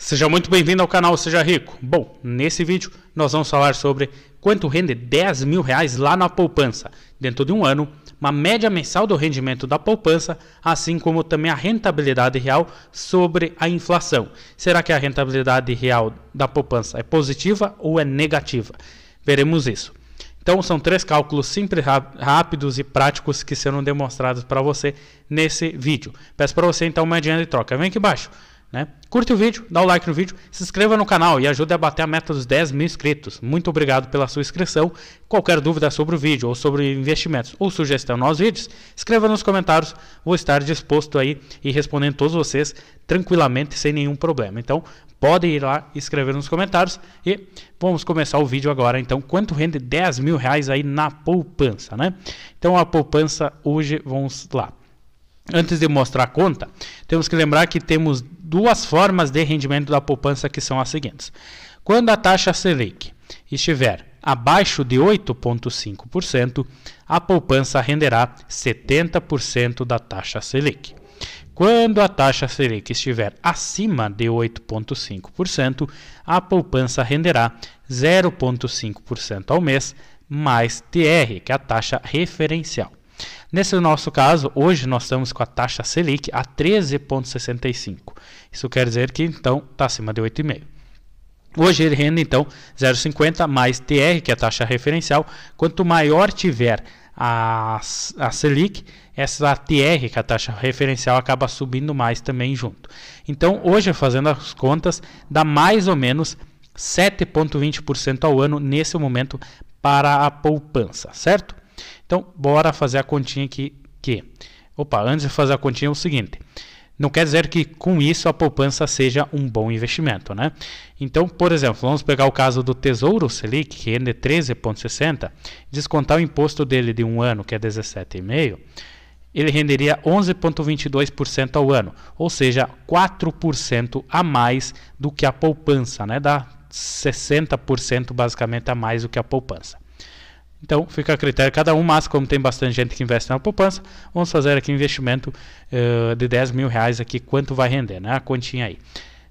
Seja muito bem-vindo ao canal Seja Rico. Bom, nesse vídeo nós vamos falar sobre quanto rende 10 mil reais lá na poupança dentro de um ano, uma média mensal do rendimento da poupança, assim como também a rentabilidade real sobre a inflação. Será que a rentabilidade real da poupança é positiva ou é negativa? Veremos isso. Então são três cálculos simples, rápidos e práticos que serão demonstrados para você nesse vídeo. Peço para você então uma moedinha de troca. Vem aqui embaixo. Né? Curte o vídeo, dá o like no vídeo, se inscreva no canal e ajude a bater a meta dos 10 mil inscritos. Muito obrigado pela sua inscrição. Qualquer dúvida sobre o vídeo ou sobre investimentos ou sugestão aos vídeos, escreva nos comentários. Vou estar disposto aí e respondendo todos vocês tranquilamente, sem nenhum problema. Então, podem ir lá escrever nos comentários e vamos começar o vídeo agora. Então, quanto rende 10 mil reais aí na poupança, né? Então, a poupança hoje, vamos lá. Antes de mostrar a conta, temos que lembrar que temos duas formas de rendimento da poupança que são as seguintes. Quando a taxa Selic estiver abaixo de 8,5%, a poupança renderá 70% da taxa Selic. Quando a taxa Selic estiver acima de 8,5%, a poupança renderá 0,5% ao mês, mais TR, que é a taxa referencial. Nesse nosso caso, hoje nós estamos com a taxa Selic a 13,65. Isso quer dizer que então está acima de 8,5. Hoje ele rende então 0,50 mais TR, que é a taxa referencial. Quanto maior tiver a, a Selic, essa TR, que é a taxa referencial, acaba subindo mais também junto. Então, hoje, fazendo as contas, dá mais ou menos 7,20% ao ano nesse momento para a poupança, certo? Então, bora fazer a continha aqui. Que, opa, antes de fazer a continha é o seguinte. Não quer dizer que com isso a poupança seja um bom investimento, né? Então, por exemplo, vamos pegar o caso do Tesouro Selic, que rende é 13,60, descontar o imposto dele de um ano, que é 17,5, ele renderia 11,22% ao ano, ou seja, 4% a mais do que a poupança, né? Dá 60% basicamente a mais do que a poupança. Então, fica a critério cada um, mas como tem bastante gente que investe na poupança, vamos fazer aqui um investimento uh, de 10 mil reais aqui, quanto vai render, né? A continha aí.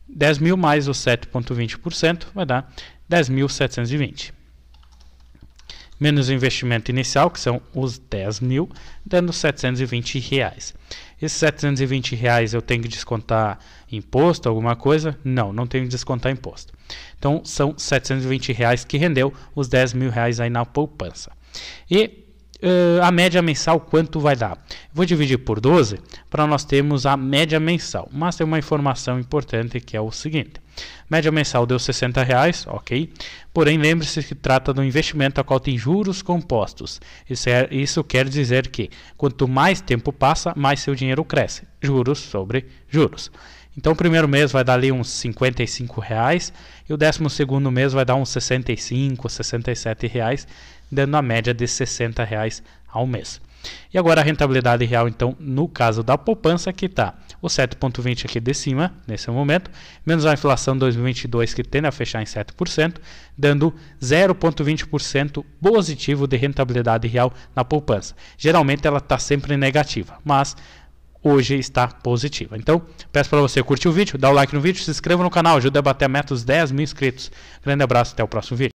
10 mil mais os 7,20% vai dar 10.720 menos o investimento inicial, que são os 10 mil, dando 720 reais. Esses 720 reais eu tenho que descontar imposto, alguma coisa? Não, não tenho que descontar imposto. Então são 720 reais que rendeu os 10 mil reais aí na poupança. E uh, a média mensal quanto vai dar? Vou dividir por 12 para nós termos a média mensal. Mas tem uma informação importante que é o seguinte. Média mensal deu 60 reais, ok? Porém, lembre-se que trata de um investimento a qual tem juros compostos. Isso, é, isso quer dizer que quanto mais tempo passa, mais seu dinheiro cresce. Juros sobre juros. Então, o primeiro mês vai dar ali uns 55 reais e o décimo segundo mês vai dar uns 65, 67 reais, dando a média de 60 reais ao mês. E agora a rentabilidade real, então, no caso da poupança, que está o 7,20 aqui de cima, nesse momento, menos a inflação 2022, que tende a fechar em 7%, dando 0,20% positivo de rentabilidade real na poupança. Geralmente ela está sempre negativa, mas hoje está positiva. Então, peço para você curtir o vídeo, dar o like no vídeo, se inscreva no canal, ajuda a bater a meta dos 10 mil inscritos. Grande abraço, até o próximo vídeo.